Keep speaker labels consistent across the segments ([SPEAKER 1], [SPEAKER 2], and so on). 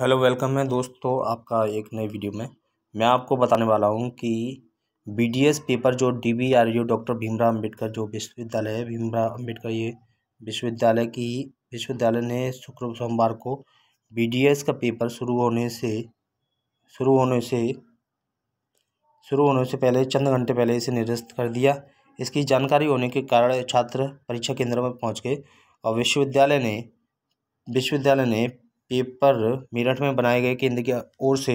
[SPEAKER 1] hello welcome है दोस्तों आपका एक नई वीडियो में मैं आपको बताने वाला हूं कि बीडीएस पेपर जो D B R U doctor Bhimrao Ambedkar जो विश्वविद्यालय है भीमराव अंबेडकर ये विश्वविद्यालय की विश्वविद्यालय ने शुक्र सोमवार को बीडीएस का पेपर शुरू होने से शुरू होने से शुरू होने से पहले चंद घंटे पहले इसे निरस्त कर दिया इसकी जानकारी होने के कारण छात्र परीक्षा केंद्र में पहुँच गए और विश्वविद्यालय ने विश्वविद्यालय ने पेपर मेरठ में बनाए गए केंद्र की ओर से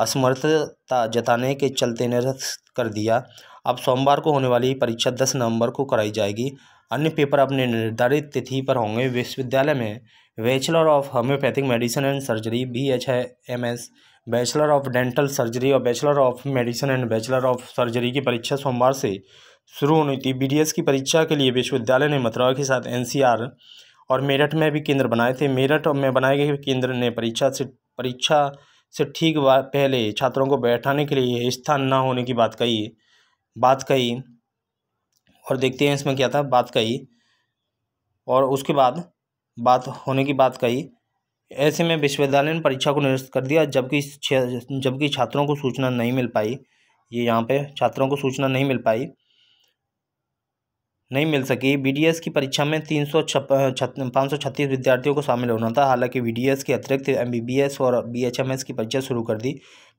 [SPEAKER 1] असमर्थता जताने के चलते निरस्त कर दिया अब सोमवार को होने वाली परीक्षा दस नवंबर को कराई जाएगी अन्य पेपर अपने निर्धारित तिथि पर होंगे विश्वविद्यालय में bachelor of homeopathic medicine and surgery B H M S bachelor of dental surgery और bachelor of medicine and bachelor of surgery की परीक्षा सोमवार से शुरू होनी थी बी की परीक्षा के लिए विश्वविद्यालय ने मथुरा के साथ एन और मेरठ में भी केंद्र बनाए थे मेरठ में बनाए गए केंद्र ने परीक्षा से परीक्षा से ठीक पहले छात्रों को बैठाने के लिए स्थान ना होने की बात कही बात कही और देखते हैं इसमें क्या था बात कही और उसके बाद बात होने की बात कही ऐसे में विश्वविद्यालय ने परीक्षा को निरस्त कर दिया जबकि जबकि छात्रों को सूचना नहीं मिल पाई ये यहाँ पे छात्रों को सूचना नहीं मिल पाई नहीं मिल सकी बीडीएस की परीक्षा में तीन सौ पाँच सौ छत्तीस विद्यार्थियों को शामिल होना था हालांकि बीडीएस के अतिरिक्त एमबीबीएस और बीएचएमएस की परीक्षा शुरू कर दी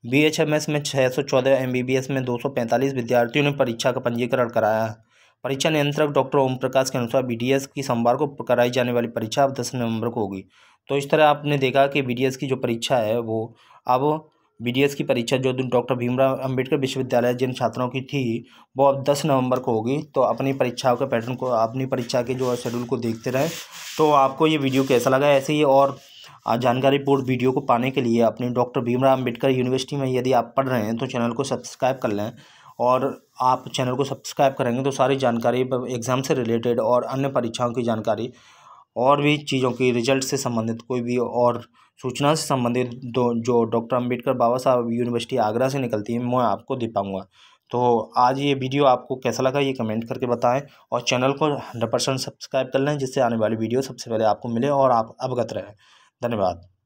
[SPEAKER 1] बीएचएमएस में छः सौ चौदह एमबीबीएस में दो सौ पैंतालीस विद्यार्थियों ने परीक्षा का पंजीकरण कराया परीक्षा नियंत्रक डॉक्टर ओम प्रकाश के अनुसार बी की सोमवार को कराई जाने वाली परीक्षा अब दस नवंबर को होगी तो इस तरह आपने देखा कि बी की जो परीक्षा है वो अब बीडीएस की परीक्षा जो दिन डॉक्टर भीमराव अंबेडकर विश्वविद्यालय जिन छात्रों की थी वो अब दस नवंबर को होगी तो अपनी परीक्षाओं के पैटर्न को अपनी परीक्षा के जो शेड्यूल को देखते रहें तो आपको ये वीडियो कैसा लगा ऐसे ही और जानकारीपूर्ण वीडियो को पाने के लिए अपने डॉक्टर भीमराव अम्बेडकर यूनिवर्सिटी में यदि आप पढ़ रहे हैं तो चैनल को सब्सक्राइब कर लें और आप चैनल को सब्सक्राइब करेंगे तो सारी जानकारी एग्ज़ाम से रिलेटेड और अन्य परीक्षाओं की जानकारी और भी चीज़ों की रिजल्ट से संबंधित कोई भी और सूचना से संबंधित दो जो डॉक्टर अंबेडकर बाबा साहब यूनिवर्सिटी आगरा से निकलती है मैं आपको दे पाऊँगा तो आज ये वीडियो आपको कैसा लगा ये कमेंट करके बताएं और चैनल को हंड्रेड परसेंट सब्सक्राइब कर लें जिससे आने वाली वीडियो सबसे पहले आपको मिले और आप अवगत रहें धन्यवाद